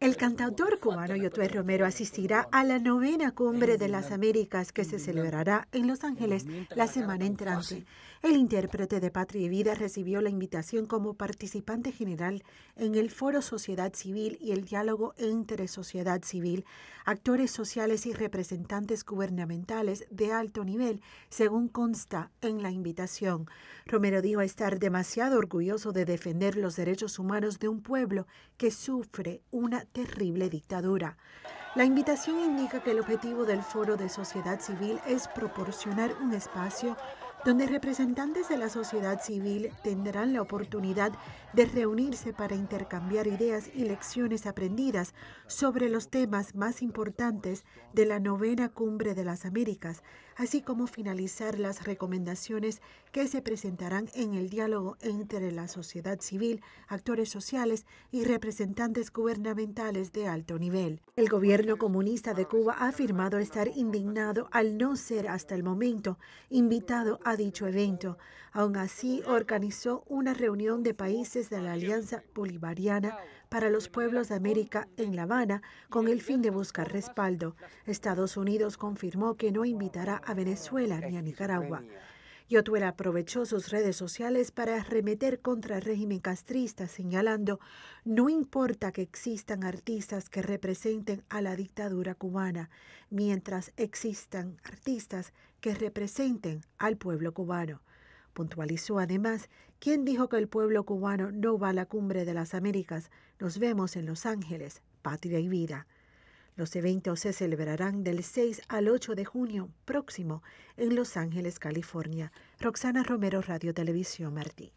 El cantautor cubano Yotuel Romero asistirá a la novena cumbre de las Américas que se celebrará en Los Ángeles la semana entrante. El intérprete de Patria y Vida recibió la invitación como participante general en el Foro Sociedad Civil y el diálogo entre sociedad civil, actores sociales y representantes gubernamentales de alto nivel, según consta en la invitación. Romero dijo estar demasiado orgulloso de defender los derechos humanos de un pueblo que sufre una terrible dictadura. La invitación indica que el objetivo del Foro de Sociedad Civil es proporcionar un espacio donde representantes de la sociedad civil tendrán la oportunidad de reunirse para intercambiar ideas y lecciones aprendidas sobre los temas más importantes de la novena cumbre de las Américas, así como finalizar las recomendaciones que se presentarán en el diálogo entre la sociedad civil, actores sociales y representantes gubernamentales de alto nivel. El gobierno comunista de Cuba ha afirmado estar indignado al no ser hasta el momento invitado a dicho evento. Aún así, organizó una reunión de países de la Alianza Bolivariana para los Pueblos de América en La Habana con el fin de buscar respaldo. Estados Unidos confirmó que no invitará a Venezuela ni a Nicaragua. Yotuel aprovechó sus redes sociales para arremeter contra el régimen castrista, señalando, no importa que existan artistas que representen a la dictadura cubana, mientras existan artistas que representen al pueblo cubano. Puntualizó además, quien dijo que el pueblo cubano no va a la cumbre de las Américas? Nos vemos en Los Ángeles, patria y vida. Los eventos se celebrarán del 6 al 8 de junio próximo en Los Ángeles, California. Roxana Romero, Radio Televisión Martí.